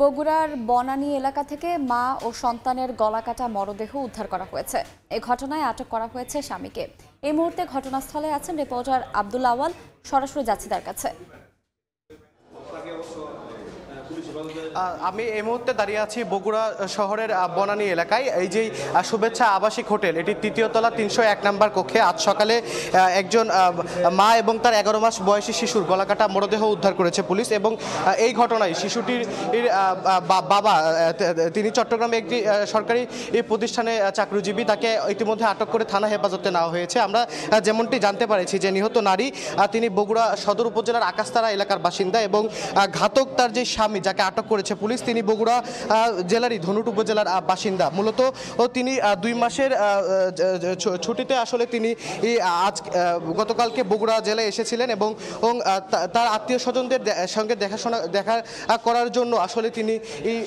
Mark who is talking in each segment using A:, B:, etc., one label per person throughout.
A: বগুড়ার বনানী এলাকা থেকে মা ও সন্তানের গলাকাটা মরদেহ উদ্ধার করা হয়েছে এ ঘটনায় আটক করা হয়েছে স্বামীকে এই মুহূর্তে ঘটনাস্থলে আছেন রিপোর্টার আব্দুল আওয়াল সরাসরি যাচ্ছে তার কাছে আমি এই মুহূর্তে দাঁড়িয়ে আছি বগুড়া শহরের বনানী এলাকায় এই যে শুভেচ্ছা আবাসিক হোটেল এটি তৃতীয় তলা তিনশো এক নাম্বার কক্ষে আজ সকালে একজন মা এবং তার এগারো মাস বয়সী শিশুর গলাকাটা মরদেহ উদ্ধার করেছে পুলিশ এবং এই ঘটনায় শিশুটির বাবা তিনি চট্টগ্রামে একটি সরকারি প্রতিষ্ঠানে চাকরিজীবী তাকে ইতিমধ্যে আটক করে থানা হেফাজতে নেওয়া হয়েছে আমরা যেমনটি জানতে পারেছি যে নিহত নারী তিনি বগুড়া সদর উপজেলার আকাশতারা এলাকার বাসিন্দা এবং ঘাতক তার যে স্বামী যাকে তাকে আটক করেছে পুলিশ তিনি বগুড়া জেলারই ধনুট উপজেলার বাসিন্দা মূলত তিনি দুই মাসের ছুটিতে আসলে তিনি আজ গতকালকে বগুড়া জেলায় এসেছিলেন এবং তার আত্মীয় স্বজনদের সঙ্গে দেখাশোনা দেখা করার জন্য আসলে তিনি এই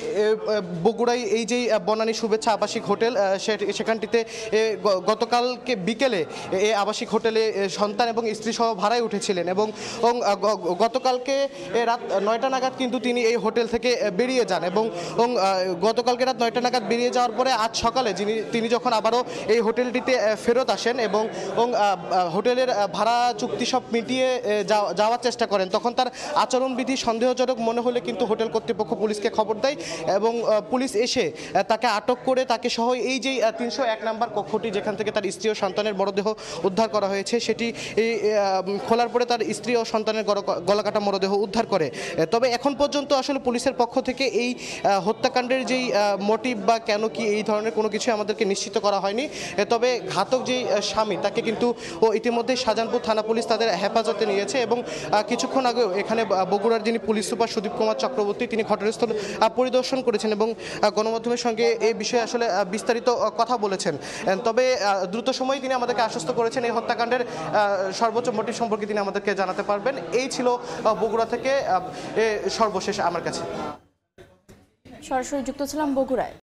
A: বগুড়ায় এই যেই বনানী শুভেচ্ছা আবাসিক হোটেল সেখানটিতে গতকালকে বিকেলে এই আবাসিক হোটেলে সন্তান এবং স্ত্রী সহ ভাড়ায় উঠেছিলেন এবং গতকালকে রাত নয়টা নাগাদ কিন্তু তিনি এই হোটেল হোটেল থেকে বেরিয়ে যান এবং গতকালকে রাত নয়টা নাগাদ বেরিয়ে যাওয়ার পরে আজ সকালে যিনি তিনি যখন আবারও এই হোটেলটিতে ফেরত আসেন এবং হোটেলের ভাড়া চুক্তি সব মিটিয়ে যাওয়ার চেষ্টা করেন তখন তার আচরণবিধি সন্দেহজনক মনে হলে কিন্তু হোটেল কর্তৃপক্ষ পুলিশকে খবর দেয় এবং পুলিশ এসে তাকে আটক করে তাকে সহ এই যে তিনশো এক নাম্বার কক্ষটি যেখান থেকে তার স্ত্রী ও সন্তানের মরদেহ উদ্ধার করা হয়েছে সেটি খোলার পরে তার স্ত্রী ও সন্তানের গলাকাটা মরদেহ উদ্ধার করে তবে এখন পর্যন্ত আসলে পুলিশ পুলিশের পক্ষ থেকে এই হত্যাকাণ্ডের যেই মোটিভ বা কেন কি এই ধরনের কোনো কিছু আমাদেরকে নিশ্চিত করা হয়নি তবে ঘাতক যেই স্বামী তাকে কিন্তু ইতিমধ্যে শাহজাহানপুর থানা পুলিশ তাদের হেফাজতে নিয়েছে এবং কিছুক্ষণ আগেও এখানে বগুড়ার যিনি পুলিশ সুপার সুদীপ কুমার চক্রবর্তী তিনি ঘটনাস্থল পরিদর্শন করেছেন এবং গণমাধ্যমের সঙ্গে এই বিষয়ে আসলে বিস্তারিত কথা বলেছেন তবে দ্রুত সময়ে তিনি আমাদেরকে আশ্বস্ত করেছেন এই হত্যাকাণ্ডের সর্বোচ্চ মোটিভ সম্পর্কে তিনি আমাদেরকে জানাতে পারবেন এই ছিল বগুড়া থেকে সর্বশেষ আমার কাছে সরাসরি যুক্ত ছিলাম বগুড়ায়